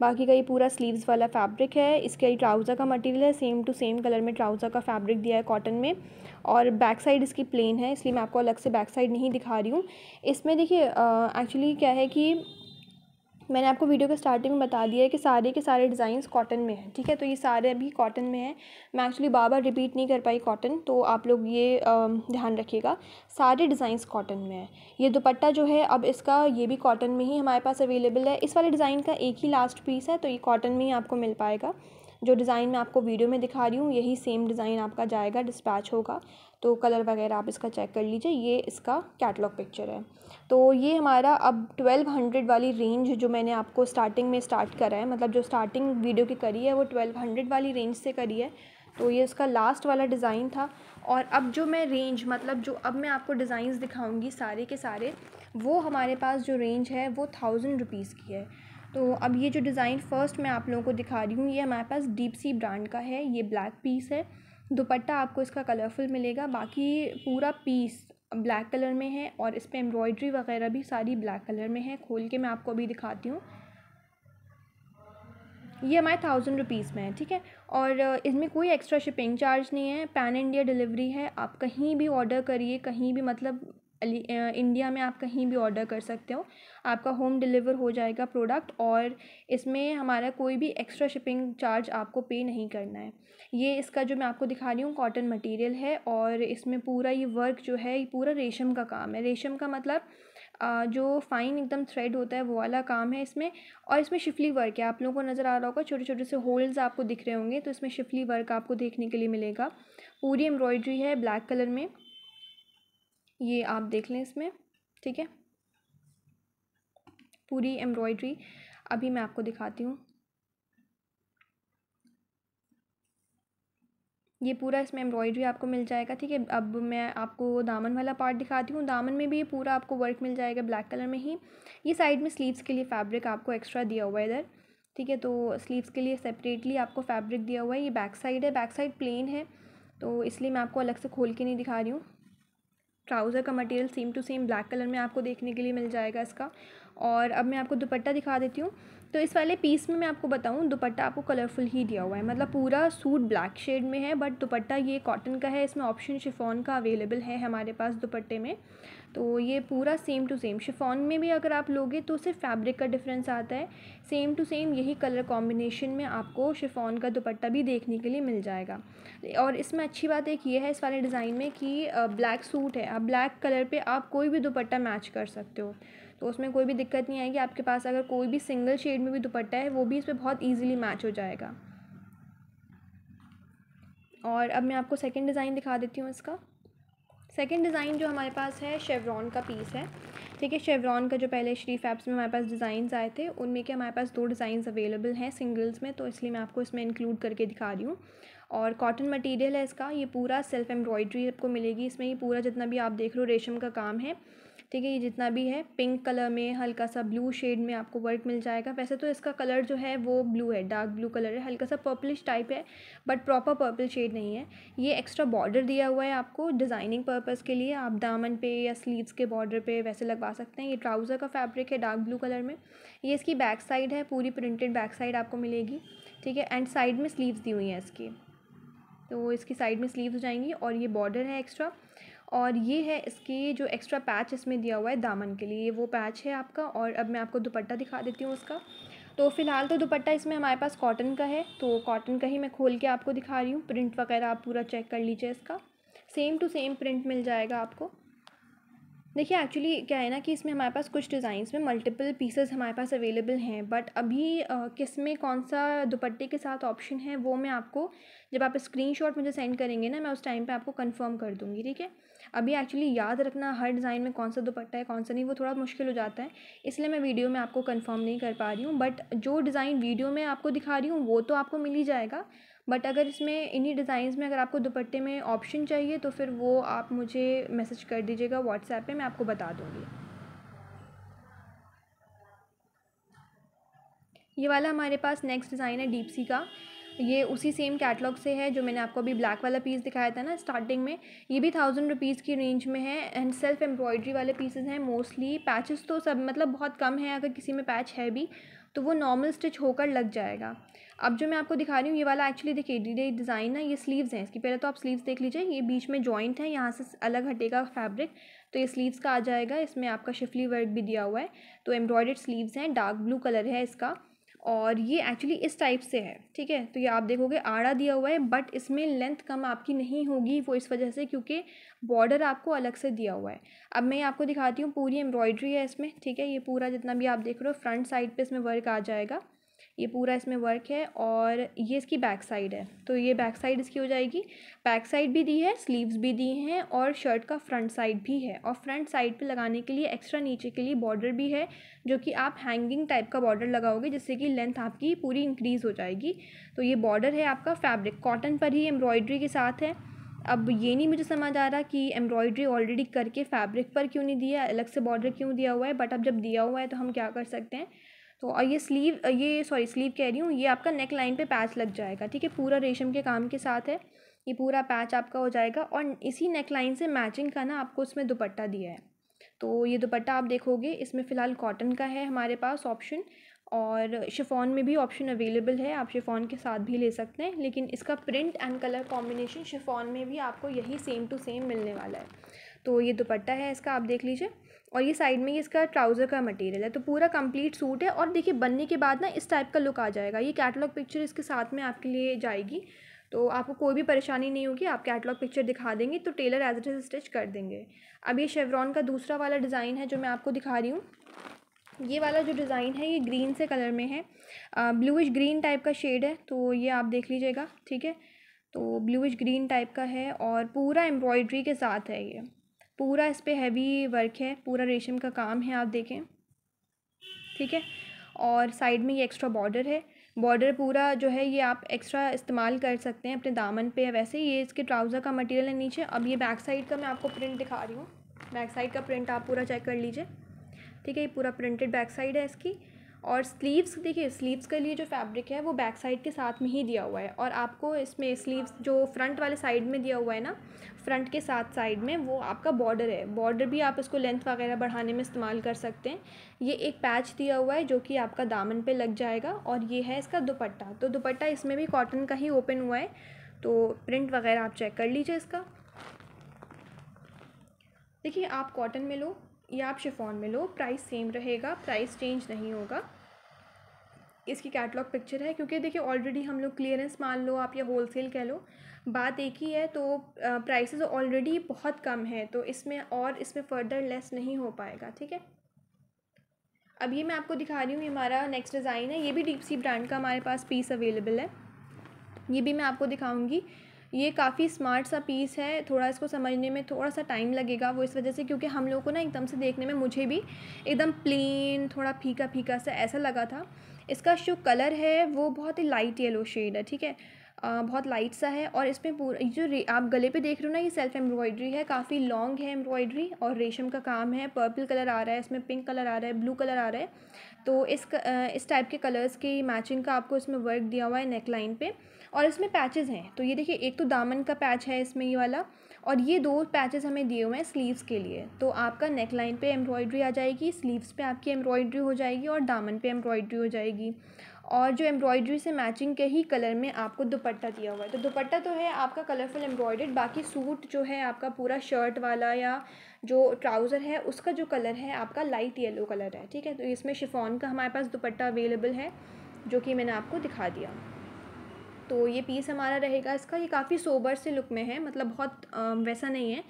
बाकी का ये पूरा स्लीव्स वाला फैब्रिक है इसके ट्राउज़र का मटेरियल है सेम टू सेम कलर में ट्राउज़र का फैब्रिक दिया है कॉटन में और बैक साइड इसकी प्लेन है इसलिए मैं आपको अलग से बैक साइड नहीं दिखा रही हूँ इसमें देखिए एक्चुअली क्या है कि मैंने आपको वीडियो के स्टार्टिंग में बता दिया है कि सारे के सारे डिज़ाइंस कॉटन में हैं ठीक है तो ये सारे अभी कॉटन में हैं मैं एक्चुअली बार बार रिपीट नहीं कर पाई कॉटन तो आप लोग ये ध्यान रखिएगा सारे डिज़ाइंस कॉटन में हैं ये दुपट्टा जो है अब इसका ये भी कॉटन में ही हमारे पास अवेलेबल है इस वाले डिज़ाइन का एक ही लास्ट पीस है तो ये कॉटन में ही आपको मिल पाएगा जो डिज़ाइन मैं आपको वीडियो में दिखा रही हूँ यही सेम डिज़ाइन आपका जाएगा डिस्पैच होगा तो कलर वगैरह आप इसका चेक कर लीजिए ये इसका कैटलॉग पिक्चर है तो ये हमारा अब ट्वेल्व हंड्रेड वाली रेंज जो मैंने आपको स्टार्टिंग में स्टार्ट करा है मतलब जो स्टार्टिंग वीडियो की करी है वो ट्वेल्व हंड्रेड वाली रेंज से करी है तो ये इसका लास्ट वाला डिज़ाइन था और अब जो मैं रेंज मतलब जो अब मैं आपको डिज़ाइंस दिखाऊंगी सारे के सारे वो हमारे पास जो रेंज है वो थाउजेंड रुपीज़ की है तो अब ये जो डिज़ाइन फ़र्स्ट मैं आप लोगों को दिखा रही हूँ ये हमारे पास डीप सी ब्रांड का है ये ब्लैक पीस है दुपट्टा आपको इसका कलरफुल मिलेगा बाकी पूरा पीस ब्लैक कलर में है और इस पर एम्ब्रॉयड्री वगैरह भी सारी ब्लैक कलर में है खोल के मैं आपको अभी दिखाती हूँ ये हमारे थाउजेंड रुपीज़ में है ठीक है और इसमें कोई एक्स्ट्रा शिपिंग चार्ज नहीं है पैन इंडिया डिलीवरी है आप कहीं भी ऑर्डर करिए कहीं भी मतलब अली इंडिया में आप कहीं भी ऑर्डर कर सकते हो आपका होम डिलीवर हो जाएगा प्रोडक्ट और इसमें हमारा कोई भी एक्स्ट्रा शिपिंग चार्ज आपको पे नहीं करना है ये इसका जो मैं आपको दिखा रही हूँ कॉटन मटेरियल है और इसमें पूरा ये वर्क जो है ये पूरा रेशम का काम है रेशम का मतलब जो फाइन एकदम थ्रेड होता है वो वाला काम है इसमें और इसमें शिफली वर्क है आप लोगों को नज़र आ रहा होगा छोटे छोटे से होल्स आपको दिख रहे होंगे तो इसमें शिफली वर्क आपको देखने के लिए मिलेगा पूरी एम्ब्रॉयड्री है ब्लैक कलर में ये आप देख लें इसमें ठीक है पूरी एम्ब्रॉयड्री अभी मैं आपको दिखाती हूँ ये पूरा इसमें एम्ब्रॉयडरी आपको मिल जाएगा ठीक है अब मैं आपको दामन वाला पार्ट दिखाती हूँ दामन में भी ये पूरा आपको वर्क मिल जाएगा ब्लैक कलर में ही ये साइड में स्लीव्स के लिए फैब्रिक आपको एक्स्ट्रा दिया हुआ है इधर ठीक है तो स्लीव्स के लिए सेपरेटली आपको फैब्रिक दिया हुआ है ये बैक साइड है बैक साइड प्लेन है तो इसलिए मैं आपको अलग से खोल के नहीं दिखा रही हूँ ट्राउज़र का material same to same black colour में आपको देखने के लिए मिल जाएगा इसका और अब मैं आपको दुपट्टा दिखा देती हूँ तो इस वाले पीस में मैं आपको बताऊँ दुपट्टा आपको कलरफुल ही दिया हुआ है मतलब पूरा सूट ब्लैक शेड में है बट दुपट्टा ये कॉटन का है इसमें ऑप्शन शिफॉन का अवेलेबल है हमारे पास दुपट्टे में तो ये पूरा सेम टू सेम शिफॉन में भी अगर आप लोगे तो सिर्फ फैब्रिक का डिफरेंस आता है सेम टू सेम यही कलर कॉम्बिनेशन में आपको शिफॉन का दुपट्टा भी देखने के लिए मिल जाएगा और इसमें अच्छी बात एक ये है इस वाले डिज़ाइन में कि ब्लैक सूट है आप ब्लैक कलर पर आप कोई भी दुपट्टा मैच कर सकते हो तो उसमें कोई भी दिक्कत नहीं आएगी आपके पास अगर कोई भी सिंगल शेड में भी दुपट्टा है वो भी इस पर बहुत ईजिली मैच हो जाएगा और अब मैं आपको सेकेंड डिज़ाइन दिखा देती हूँ इसका सेकेंड डिज़ाइन जो हमारे पास है शेवरॉन का पीस है ठीक है शेवरॉन का जो पहले श्री फैप्स में हमारे पास डिज़ाइंस आए थे उनमें के हमारे पास दो डिज़ाइंस अवेलेबल हैं सिंगल्स में तो इसलिए मैं आपको इसमें इंक्लूड करके दिखा रही हूँ और कॉटन मटेरियल है इसका ये पूरा सेल्फ एम्ब्रॉयड्री आपको मिलेगी इसमें ये पूरा जितना भी आप देख रहे हो रेशम का काम है ठीक है ये जितना भी है पिंक कलर में हल्का सा ब्लू शेड में आपको वर्क मिल जाएगा वैसे तो इसका कलर जो है वो ब्लू है डार्क ब्लू कलर है हल्का सा पर्पलिश टाइप है बट प्रॉपर पर्पल शेड नहीं है ये एक्स्ट्रा बॉर्डर दिया हुआ है आपको डिज़ाइनिंग पर्पज़ के लिए आप दामन पे या स्लीव्स के बॉर्डर पे वैसे लगवा सकते हैं ये ट्राउज़र का फैब्रिक है डार्क ब्लू कलर में ये इसकी बैक साइड है पूरी प्रिंटेड बैक साइड आपको मिलेगी ठीक है एंड साइड में स्लीव्स दी हुई हैं इसकी तो इसकी साइड में स्लीव्स जाएंगी और ये बॉर्डर है एक्स्ट्रा और ये है इसके जो एक्स्ट्रा पैच इसमें दिया हुआ है दामन के लिए वो पैच है आपका और अब मैं आपको दुपट्टा दिखा देती हूँ उसका तो फ़िलहाल तो दुपट्टा इसमें हमारे पास कॉटन का है तो कॉटन का ही मैं खोल के आपको दिखा रही हूँ प्रिंट वगैरह आप पूरा चेक कर लीजिए इसका सेम टू सेम प्रिंट मिल जाएगा आपको देखिए एक्चुअली क्या है ना कि इसमें हमारे पास कुछ डिज़ाइंस में मल्टीपल पीसेस हमारे पास अवेलेबल हैं बट अभी किस में कौन सा दुपट्टे के साथ ऑप्शन है वो मैं आपको जब आप स्क्रीनशॉट मुझे सेंड करेंगे ना मैं उस टाइम पे आपको कंफर्म कर दूँगी ठीक है अभी एक्चुअली याद रखना हर डिज़ाइन में कौन सा दुपट्टा है कौन सा नहीं वो थोड़ा मुश्किल हो जाता है इसलिए मैं वीडियो में आपको कन्फर्म नहीं कर पा रही हूँ बट जो डिज़ाइन वीडियो में आपको दिखा रही हूँ वो तो आपको मिल ही जाएगा बट अगर इसमें इन्हीं डिज़ाइंस में अगर आपको दुपट्टे में ऑप्शन चाहिए तो फिर वो आप मुझे मैसेज कर दीजिएगा व्हाट्सएप पे मैं आपको बता दूँगी ये वाला हमारे पास नेक्स्ट डिज़ाइन है डीप सी का ये उसी सेम कैटलॉग से है जो मैंने आपको अभी ब्लैक वाला पीस दिखाया था ना स्टार्टिंग में ये भी थाउजेंड रुपीज़ की रेंज में है एंड सेल्फ एम्ब्रॉयड्री वाले पीसेज हैं मोस्टली पैचेस तो सब मतलब बहुत कम है अगर किसी में पैच है भी तो वो नॉर्मल स्टिच होकर लग जाएगा अब जो मैं आपको दिखा रही हूँ ये वाला एक्चुअली देखिए डी डिज़ाइन ना ये स्लीव्स हैं इसकी पहले तो आप स्लीव्स देख लीजिए ये बीच में जॉइंट है यहाँ से अलग हटेगा फैब्रिक तो ये स्लीव्स का आ जाएगा इसमें आपका शिफली वर्क भी दिया हुआ है तो एम्ब्रॉयड स्लीव्स हैं डार्क ब्लू कलर है इसका और ये एक्चुअली इस टाइप से है ठीक है तो ये आप देखोगे आड़ा दिया हुआ है बट इसमें लेंथ कम आपकी नहीं होगी वो इस वजह से क्योंकि बॉर्डर आपको अलग से दिया हुआ है अब मैं आपको दिखाती हूँ पूरी एम्ब्रॉयड्री है इसमें ठीक है ये पूरा जितना भी आप देख रहे हो फ्रंट साइड पे इसमें वर्क आ जाएगा ये पूरा इसमें वर्क है और ये इसकी बैक साइड है तो ये बैक साइड इसकी हो जाएगी बैक साइड भी दी है स्लीव्स भी दी हैं और शर्ट का फ्रंट साइड भी है और फ्रंट साइड पे लगाने के लिए एक्स्ट्रा नीचे के लिए बॉर्डर भी है जो कि आप हैंगिंग टाइप का बॉर्डर लगाओगे जिससे कि लेंथ आपकी पूरी इंक्रीज़ हो जाएगी तो ये बॉर्डर है आपका फैब्रिक कॉटन पर ही एम्ब्रॉयड्री के साथ है अब ये नहीं मुझे समझ आ रहा कि एम्ब्रॉयड्री ऑलरेडी करके फैब्रिक पर क्यों नहीं दिया अलग से बॉर्डर क्यों दिया हुआ है बट अब जब दिया हुआ है तो हम क्या कर सकते हैं तो और ये स्लीव ये सॉरी स्लीव कह रही हूँ ये आपका नेक लाइन पे पैच लग जाएगा ठीक है पूरा रेशम के काम के साथ है ये पूरा पैच आपका हो जाएगा और इसी नेक लाइन से मैचिंग का ना आपको उसमें दुपट्टा दिया है तो ये दुपट्टा आप देखोगे इसमें फ़िलहाल कॉटन का है हमारे पास ऑप्शन और शिफॉन में भी ऑप्शन अवेलेबल है आप शिफॉन के साथ भी ले सकते हैं लेकिन इसका print and colour combination chiffon में भी आपको यही सेम टू सेम मिलने वाला है तो ये दुपट्टा है इसका आप देख लीजिए और ये साइड में ये इसका ट्राउज़र का मटेरियल है तो पूरा कंप्लीट सूट है और देखिए बनने के बाद ना इस टाइप का लुक आ जाएगा ये कैटलॉग पिक्चर इसके साथ में आपके लिए जाएगी तो आपको कोई भी परेशानी नहीं होगी आप कैटलॉग पिक्चर दिखा देंगे तो tailor as it is stitch कर देंगे अब ये शेवरॉन का दूसरा वाला डिज़ाइन है जो मैं आपको दिखा रही हूँ ये वाला जो डिज़ाइन है ये ग्रीन से कलर में है ब्लूइश ग्रीन टाइप का शेड है तो ये आप देख लीजिएगा ठीक है तो ब्लूइश ग्रीन टाइप का है और पूरा एम्ब्रॉयड्री के साथ है ये पूरा इस पर हैवी वर्क है पूरा रेशम का काम है आप देखें ठीक है और साइड में ये एक्स्ट्रा बॉर्डर है बॉर्डर पूरा जो है ये आप एक्स्ट्रा इस्तेमाल कर सकते हैं अपने दामन पे वैसे ये इसके ट्राउज़र का मटेरियल है नीचे अब ये बैक साइड का मैं आपको प्रिंट दिखा रही हूँ बैक साइड का प्रिंट आप पूरा चेक कर लीजिए ठीक है ये पूरा प्रिंटेड बैक साइड है इसकी और स्लीव्स देखिए स्लीव्स के लिए जो फैब्रिक है वो बैक साइड के साथ में ही दिया हुआ है और आपको इसमें स्लीव्स जो फ्रंट वाले साइड में दिया हुआ है ना फ्रंट के साथ साइड में वो आपका बॉर्डर है बॉर्डर भी आप इसको लेंथ वगैरह बढ़ाने में इस्तेमाल कर सकते हैं ये एक पैच दिया हुआ है जो कि आपका दामन पर लग जाएगा और ये है इसका दुपट्टा तो दुपट्टा इसमें भी कॉटन का ही ओपन हुआ है तो प्रिंट वगैरह आप चेक कर लीजिए इसका देखिए आप कॉटन में लो या आप शिफॉन में लो प्राइस सेम रहेगा प्राइस चेंज नहीं होगा इसकी कैटलॉग पिक्चर है क्योंकि देखिए ऑलरेडी हम लोग क्लियरेंस मान लो आप या होलसेल कह लो बात एक ही है तो प्राइसेस ऑलरेडी बहुत कम है तो इसमें और इसमें फर्दर लेस नहीं हो पाएगा ठीक है अब ये मैं आपको दिखा रही हूँ ये हमारा नेक्स्ट डिज़ाइन है ये भी डीप सी ब्रांड का हमारे पास पीस अवेलेबल है ये भी मैं आपको दिखाऊँगी ये काफ़ी स्मार्ट सा पीस है थोड़ा इसको समझने में थोड़ा सा टाइम लगेगा वो इस वजह से क्योंकि हम लोग को ना एकदम से देखने में मुझे भी एकदम प्लेन थोड़ा फीका फीका सा ऐसा लगा था इसका जो कलर है वो बहुत ही लाइट येलो शेड है ठीक है आ, बहुत लाइट सा है और इसमें पूरा जो आप गले पे देख रहे हो ना ये सेल्फ एम्ब्रॉयडरी है काफ़ी लॉन्ग है एम्ब्रॉयडरी और रेशम का काम है पर्पल कलर आ रहा है इसमें पिंक कलर आ रहा है ब्लू कलर आ रहा है तो इस इस टाइप के कलर्स की मैचिंग का आपको इसमें वर्क दिया हुआ है नेक लाइन पर और इसमें पैचेज़ हैं तो ये देखिए एक तो दामन का पैच है इसमें ये वाला और ये दो पैचेस हमें दिए हुए हैं स्लीव्स के लिए तो आपका नेक लाइन पे एम्ब्रॉयड्री आ जाएगी स्लीव्स पे आपकी एम्ब्रॉयड्री हो जाएगी और दामन पे एम्ब्रॉयड्री हो जाएगी और जो एम्ब्रॉयड्री से मैचिंग के ही कलर में आपको दुपट्टा दिया हुआ है तो दुपट्टा तो है आपका कलरफुल एम्ब्रॉयडेड बाकी सूट जो है आपका पूरा शर्ट वाला या जो ट्राउज़र है उसका जो कलर है आपका लाइट येलो कलर है ठीक है तो इसमें शिफॉन का हमारे पास दुपट्टा अवेलेबल है जो कि मैंने आपको दिखा दिया तो ये पीस हमारा रहेगा इसका ये काफ़ी सोबर से लुक में है मतलब बहुत वैसा नहीं है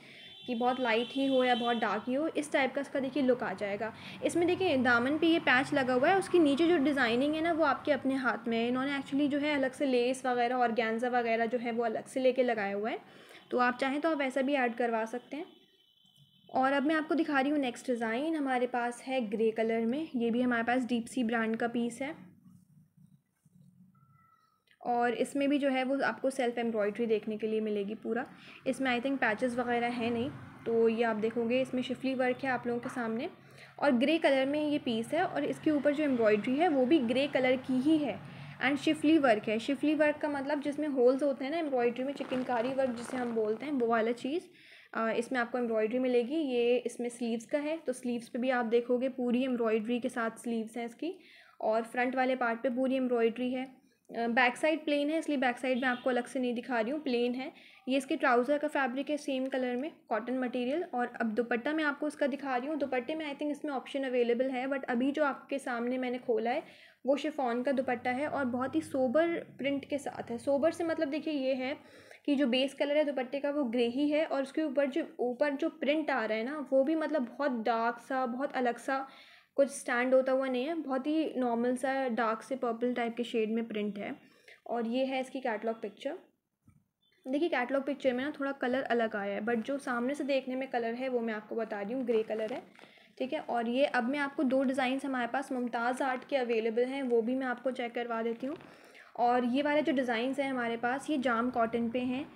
कि बहुत लाइट ही हो या बहुत डार्क ही हो इस टाइप का इसका देखिए लुक आ जाएगा इसमें देखिए दामन पे ये पैच लगा हुआ है उसके नीचे जो डिज़ाइनिंग है ना वो आपके अपने हाथ में है इन्होंने एक्चुअली जो है अलग से लेस वगैरह और गैंजा वगैरह जो है वो अलग से लेके लगाया हुआ है तो आप चाहें तो आप वैसा भी ऐड करवा सकते हैं और अब मैं आपको दिखा रही हूँ नेक्स्ट डिज़ाइन हमारे पास है ग्रे कलर में ये भी हमारे पास डीप सी ब्रांड का पीस है और इसमें भी जो है वो आपको सेल्फ़ एम्ब्रॉयड्री देखने के लिए मिलेगी पूरा इसमें आई थिंक पैचेस वगैरह है नहीं तो ये आप देखोगे इसमें शिफली वर्क है आप लोगों के सामने और ग्रे कलर में ये पीस है और इसके ऊपर जो एम्ब्रॉयड्री है वो भी ग्रे कलर की ही है एंड शिफली वर्क है शिफली वर्क का मतलब जिसमें होल्स होते हैं ना एम्ब्रॉयड्री में चिकनकारी वर्क जिसे हम बोलते हैं वो वाला चीज़ इसमें आपको एम्ब्रॉयड्री मिलेगी ये इसमें स्लीव्स का है तो स्लीव्स पे भी आप देखोगे पूरी एम्ब्रॉयड्री के साथ स्लीव्स हैं इसकी और फ्रंट वाले पार्ट पे पूरी एम्ब्रॉयड्री है बैक साइड प्लेन है इसलिए बैक साइड में आपको अलग से नहीं दिखा रही हूँ प्लेन है ये इसके ट्राउज़र का फैब्रिक है सेम कलर में कॉटन मटेरियल और अब दुपट्टा मैं आपको इसका दिखा रही हूँ दुपट्टे में आई थिंक इसमें ऑप्शन अवेलेबल है बट अभी जो आपके सामने मैंने खोला है वो शिफॉन का दुपट्टा है और बहुत ही सोबर प्रिंट के साथ है सोबर से मतलब देखिए ये है कि जो बेस कलर है दुपट्टे का वो ग्रे ही है और उसके ऊपर जो ऊपर जो प्रिंट आ रहा है ना वो भी मतलब बहुत डार्क सा बहुत अलग सा कुछ स्टैंड होता हुआ नहीं है बहुत ही नॉर्मल सा डार्क से पर्पल टाइप के शेड में प्रिंट है और ये है इसकी कैटलॉग पिक्चर देखिए कैटलॉग पिक्चर में ना थोड़ा कलर अलग आया है बट जो सामने से देखने में कलर है वो मैं आपको बता रही हूँ ग्रे कलर है ठीक है और ये अब मैं आपको दो डिज़ाइंस हमारे पास मुमताज़ आर्ट के अवेलेबल हैं वो भी मैं आपको चेक करवा देती हूँ और ये वाले जो डिज़ाइंस हैं हमारे पास ये जाम कॉटन पे हैं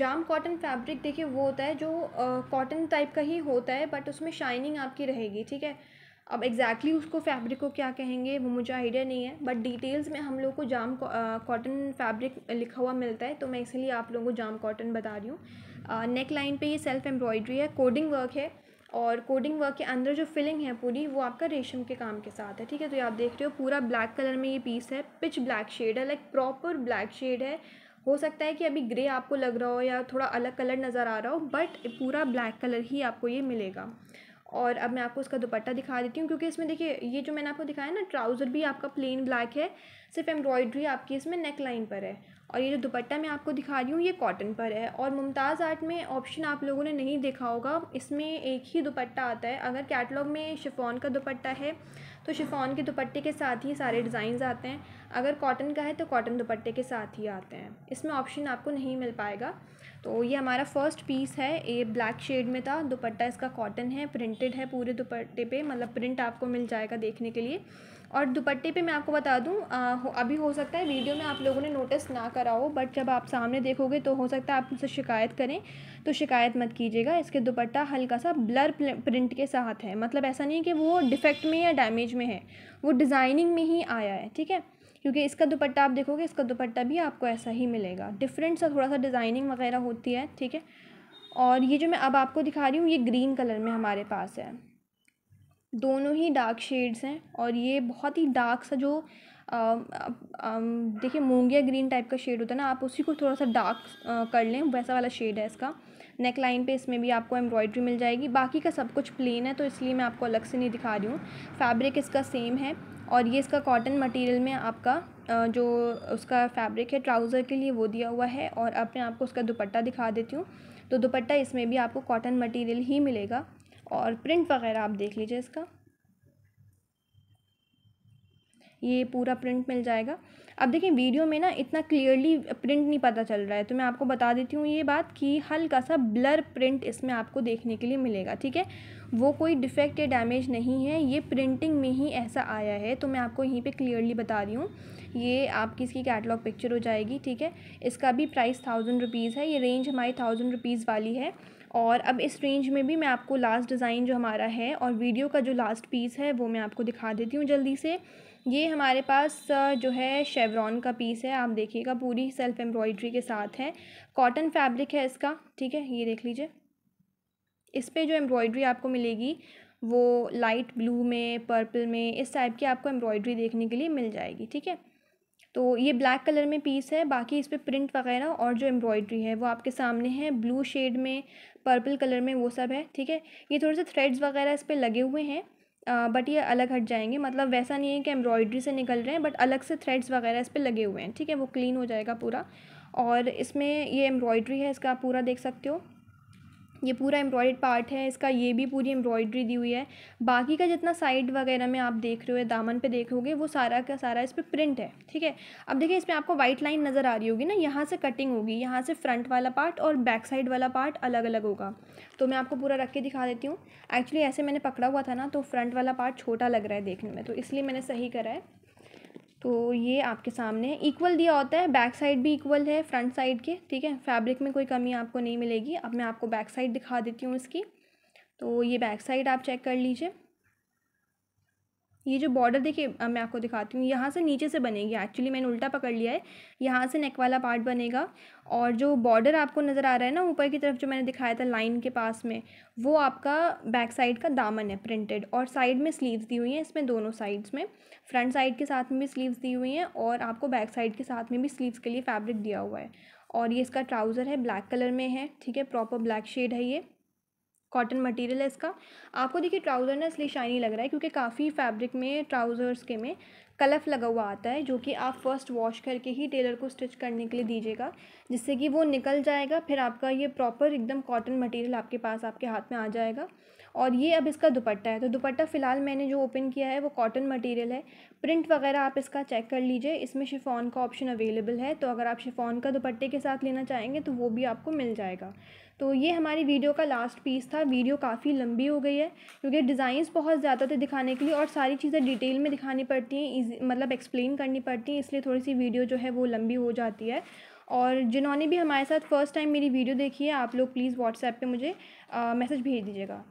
जाम कॉटन फैब्रिक देखिए वो होता है जो कॉटन टाइप का ही होता है बट उसमें शाइनिंग आपकी रहेगी ठीक है अब एग्जैक्टली exactly उसको फैब्रिक को क्या कहेंगे वो मुझे आइडिया नहीं है बट डिटेल्स में हम लोग को जाम कॉटन फैब्रिक लिखा हुआ मिलता है तो मैं इसलिए आप लोगों को जाम कॉटन बता रही हूँ नेक लाइन पे ये सेल्फ एम्ब्रॉयड्री है कोडिंग वर्क है और कोडिंग वर्क के अंदर जो फिलिंग है पूरी वो आपका रेशम के काम के साथ है ठीक है तो ये आप देख रहे हो पूरा ब्लैक कलर में ये पीस है पिच ब्लैक शेड है लाइक प्रॉपर ब्लैक शेड है हो सकता है कि अभी ग्रे आपको लग रहा हो या थोड़ा अलग कलर नज़र आ रहा हो बट पूरा ब्लैक कलर ही आपको ये मिलेगा और अब मैं आपको इसका दुपट्टा दिखा देती हूँ क्योंकि इसमें देखिए ये जो मैंने आपको दिखाया ना ट्राउज़र भी आपका प्लेन ब्लैक है सिर्फ एम्ब्रॉयड्री आपकी इसमें नेक लाइन पर है और ये जो दुपट्टा मैं आपको दिखा रही हूँ ये कॉटन पर है और मुमताज़ आर्ट में ऑप्शन आप लोगों ने नहीं देखा होगा इसमें एक ही दुपट्टा आता है अगर कैटलॉग में शिफॉन का दुपट्टा है तो शिफॉन के दुपट्टे के साथ ही सारे डिज़ाइंस आते हैं अगर कॉटन का है तो कॉटन दुपट्टे के साथ ही आते हैं इसमें ऑप्शन आपको नहीं मिल पाएगा तो ये हमारा फर्स्ट पीस है ये ब्लैक शेड में था दुपट्टा इसका कॉटन है प्रिंटेड है पूरे दुपट्टे पे मतलब प्रिंट आपको मिल जाएगा देखने के लिए और दुपट्टे पे मैं आपको बता दूँ अभी हो सकता है वीडियो में आप लोगों ने नोटिस ना करा हो बट जब आप सामने देखोगे तो हो सकता है आप मुझसे शिकायत करें तो शिकायत मत कीजिएगा इसके दुपट्टा हल्का सा ब्लर प्रिंट के साथ है मतलब ऐसा नहीं कि वो डिफेक्ट में या डैमेज में है वो डिज़ाइनिंग में ही आया है ठीक है क्योंकि इसका दुपट्टा आप देखोगे इसका दुपट्टा भी आपको ऐसा ही मिलेगा डिफरेंट सा थोड़ा सा डिज़ाइनिंग वगैरह होती है ठीक है और ये जो मैं अब आपको दिखा रही हूँ ये ग्रीन कलर में हमारे पास है दोनों ही डार्क शेड्स हैं और ये बहुत ही डार्क सा जो देखिए मूंगिया ग्रीन टाइप का शेड होता है ना आप उसी को थोड़ा सा डार्क कर लें वैसा वाला शेड है इसका नेक लाइन पे इसमें भी आपको एम्ब्रॉयड्री मिल जाएगी बाकी का सब कुछ प्लेन है तो इसलिए मैं आपको अलग से नहीं दिखा रही हूँ फैब्रिक इसका सेम है और ये इसका कॉटन मटेरियल में आपका जो उसका फैब्रिक है ट्राउज़र के लिए वो दिया हुआ है और अब मैं आपको उसका दुपट्टा दिखा देती हूँ तो दुपट्टा इसमें भी आपको कॉटन मटेरियल ही मिलेगा और प्रिंट वगैरह आप देख लीजिए इसका ये पूरा प्रिंट मिल जाएगा अब देखिए वीडियो में ना इतना क्लियरली प्रिंट नहीं पता चल रहा है तो मैं आपको बता देती हूँ ये बात कि हल्का सा ब्लर प्रिंट इसमें आपको देखने के लिए मिलेगा ठीक है वो कोई डिफ़ेक्ट या डैमेज नहीं है ये प्रिंटिंग में ही ऐसा आया है तो मैं आपको यहीं पे क्लियरली बता रही हूँ ये आपकी इसकी कैटलॉग पिक्चर हो जाएगी ठीक है इसका भी प्राइस थाउजेंड रुपीज़ है ये रेंज हमारी थाउजेंड रुपीज़ वाली है और अब इस रेंज में भी मैं आपको लास्ट डिज़ाइन जो हमारा है और वीडियो का जो लास्ट पीस है वो मैं आपको दिखा देती हूँ जल्दी से ये हमारे पास जो है शेवरॉन का पीस है आप देखिएगा पूरी सेल्फ़ एम्ब्रॉयड्री के साथ है कॉटन फैब्रिक है इसका ठीक है ये देख लीजिए इस पर जो एम्ब्रॉयड्री आपको मिलेगी वो लाइट ब्लू में पर्पल में इस टाइप की आपको एम्ब्रॉयड्री देखने के लिए मिल जाएगी ठीक है तो ये ब्लैक कलर में पीस है बाकी इस पर प्रिंट वगैरह और जो एम्ब्रॉयड्री है वो आपके सामने है ब्लू शेड में पर्पल कलर में वो सब है ठीक है ये थोड़े से थ्रेड्स वगैरह इस पर लगे हुए हैं बट ये अलग हट जाएंगे मतलब वैसा नहीं है कि एम्ब्रॉयड्री से निकल रहे हैं बट अलग से थ्रेड्स वगैरह इस पर लगे हुए हैं ठीक है वो क्लीन हो जाएगा पूरा और इसमें ये एम्ब्रॉयड्री है इसका पूरा देख सकते हो ये पूरा एम्ब्रॉयड पार्ट है इसका ये भी पूरी एम्ब्रॉयड्री दी हुई है बाकी का जितना साइड वगैरह में आप देख रहे हो दामन पे देखोगे वो सारा का सारा इस पर प्रिंट है ठीक है अब देखिए इसमें आपको वाइट लाइन नज़र आ रही होगी ना यहाँ से कटिंग होगी यहाँ से फ्रंट वाला पार्ट और बैक साइड वाला पार्ट अलग अलग होगा तो मैं आपको पूरा रख के दिखा देती हूँ एक्चुअली ऐसे मैंने पकड़ा हुआ था ना तो फ्रंट वाला पार्ट छोटा लग रहा है देखने में तो इसलिए मैंने सही करा है तो ये आपके सामने है इक्वल दिया होता है बैक साइड भी इक्वल है फ्रंट साइड के ठीक है फैब्रिक में कोई कमी आपको नहीं मिलेगी अब मैं आपको बैक साइड दिखा देती हूँ इसकी तो ये बैक साइड आप चेक कर लीजिए ये जो बॉर्डर देखिए मैं आपको दिखाती हूँ यहाँ से नीचे से बनेगी एक्चुअली मैंने उल्टा पकड़ लिया है यहाँ से नेक वाला पार्ट बनेगा और जो बॉर्डर आपको नज़र आ रहा है ना ऊपर की तरफ जो मैंने दिखाया था लाइन के पास में वो आपका बैक साइड का दामन है प्रिंटेड और साइड में स्लीव्स दी हुई हैं इसमें दोनों साइड्स में फ्रंट साइड के साथ में भी स्लीव्स दी हुई हैं और आपको बैक साइड के साथ में भी स्लीव्स के लिए फैब्रिक दिया हुआ है और ये इसका ट्राउज़र है ब्लैक कलर में है ठीक है प्रॉपर ब्लैक शेड है ये कॉटन मटेरियल है इसका आपको देखिए ट्राउज़र ना इसलिए शाइनी लग रहा है क्योंकि काफ़ी फैब्रिक में ट्राउज़र्स के में कलफ लगा हुआ आता है जो कि आप फर्स्ट वॉश करके ही टेलर को स्टिच करने के लिए दीजिएगा जिससे कि वो निकल जाएगा फिर आपका ये प्रॉपर एकदम कॉटन मटेरियल आपके पास आपके हाथ में आ जाएगा और ये अब इसका दुपट्टा है तो दुपट्टा फ़िलहाल मैंने जो ओपन किया है वो कॉटन मटेरियल है प्रिंट वगैरह आप इसका चेक कर लीजिए इसमें शिफॉन का ऑप्शन अवेलेबल है तो अगर आप शिफॉन का दुपट्टे के साथ लेना चाहेंगे तो वो भी आपको मिल जाएगा तो ये हमारी वीडियो का लास्ट पीस था वीडियो काफ़ी लंबी हो गई है क्योंकि डिज़ाइंस बहुत ज़्यादा थे दिखाने के लिए और सारी चीज़ें डिटेल में दिखानी पड़ती हैं मतलब एक्सप्लेन करनी पड़ती हैं इसलिए थोड़ी सी वीडियो जो है वो लंबी हो जाती है और जिन्होंने भी हमारे साथ फ़र्स्ट टाइम मेरी वीडियो देखी है आप लोग प्लीज़ व्हाट्सएप पर मुझे मैसेज भेज दीजिएगा